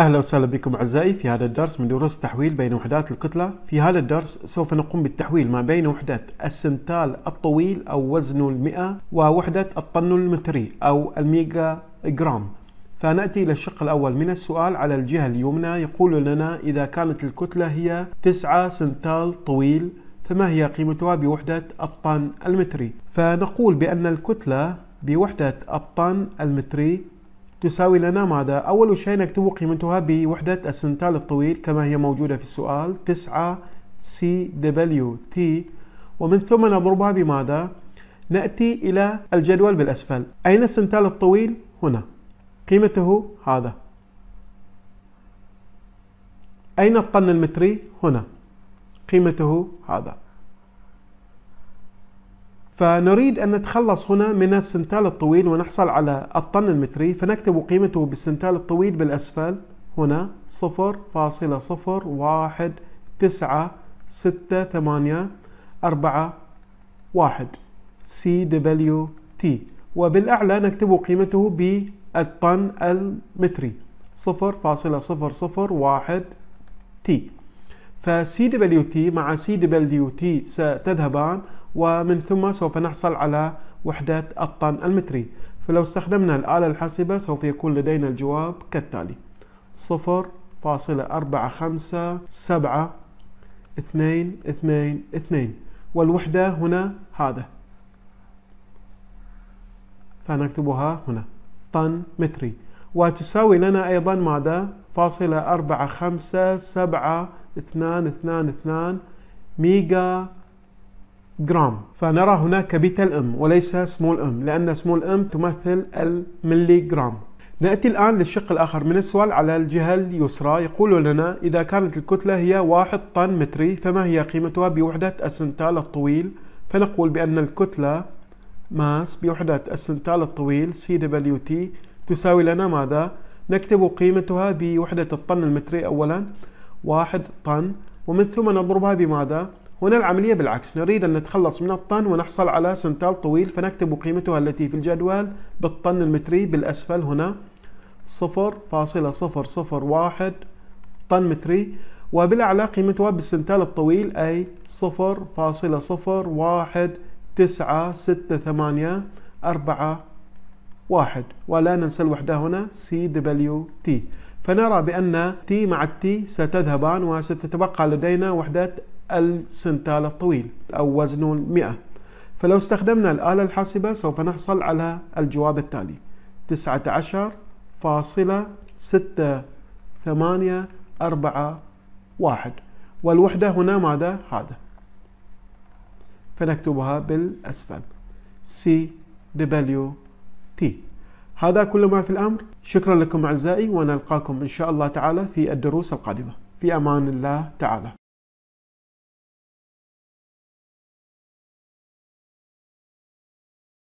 أهلا وسهلا بكم أعزائي في هذا الدرس من دروس التحويل بين وحدات الكتلة في هذا الدرس سوف نقوم بالتحويل ما بين وحدة السنتال الطويل أو وزنه المئة ووحدة الطن المتري أو الميجا جرام فنأتي إلى الشق الأول من السؤال على الجهة اليمنى يقول لنا إذا كانت الكتلة هي 9 سنتال طويل فما هي قيمتها بوحدة الطن المتري فنقول بأن الكتلة بوحدة الطن المتري تساوي لنا ماذا؟ أول شيء نكتب قيمتها بوحدة السنتال الطويل كما هي موجودة في السؤال 9 سي دبليو تي ومن ثم نضربها بماذا؟ نأتي إلى الجدول بالأسفل أين السنتال الطويل؟ هنا قيمته هذا أين الطن المتري؟ هنا قيمته هذا فنريد أن نتخلص هنا من السنتال الطويل ونحصل على الطن المتري فنكتب قيمته بالسنتال الطويل بالأسفل هنا 0.01968841 CWT وبالأعلى نكتب قيمته بالطن المتري 0.001T فCWT مع CWT ستذهبان ومن ثم سوف نحصل على وحدة الطن المتري فلو استخدمنا الآلة الحاسبة سوف يكون لدينا الجواب كالتالي صفر فاصلة أربعة خمسة سبعة اثنين اثنين اثنين والوحدة هنا هذا فنكتبها هنا طن متري وتساوي لنا أيضا ماذا فاصلة أربعة خمسة سبعة اثنان اثنان اثنان ميجا جرام فنرى هنا كابيتال ام وليس سمول ام لأن سمول ام تمثل الملي جرام نأتي الآن للشق الآخر من السؤال على الجهة اليسرى يقول لنا إذا كانت الكتلة هي واحد طن متري فما هي قيمتها بوحدة السنتال الطويل فنقول بأن الكتلة ماس بوحدة السنتال الطويل سي دبليو تي تساوي لنا ماذا؟ نكتب قيمتها بوحدة الطن المتري أولا واحد طن ومن ثم نضربها بماذا؟ هنا العملية بالعكس نريد أن نتخلص من الطن ونحصل على سنتال طويل فنكتب قيمتها التي في الجدول بالطن المتري بالأسفل هنا 0.001 طن متري وبالأعلى قيمتها بالسنتال الطويل أي صفر ولا ننسى الوحدة هنا CWT فنرى بأن T مع T ستذهبان وستتبقى لدينا وحدة السنتال الطويل أو وزنه 100 فلو استخدمنا الآلة الحاسبة سوف نحصل على الجواب التالي 19 فاصلة ستة ثمانية أربعة واحد والوحدة هنا ماذا هذا فنكتبها بالأسفل سي دبليو تي هذا كل ما في الأمر شكرا لكم أعزائي ونلقاكم إن شاء الله تعالى في الدروس القادمة في أمان الله تعالى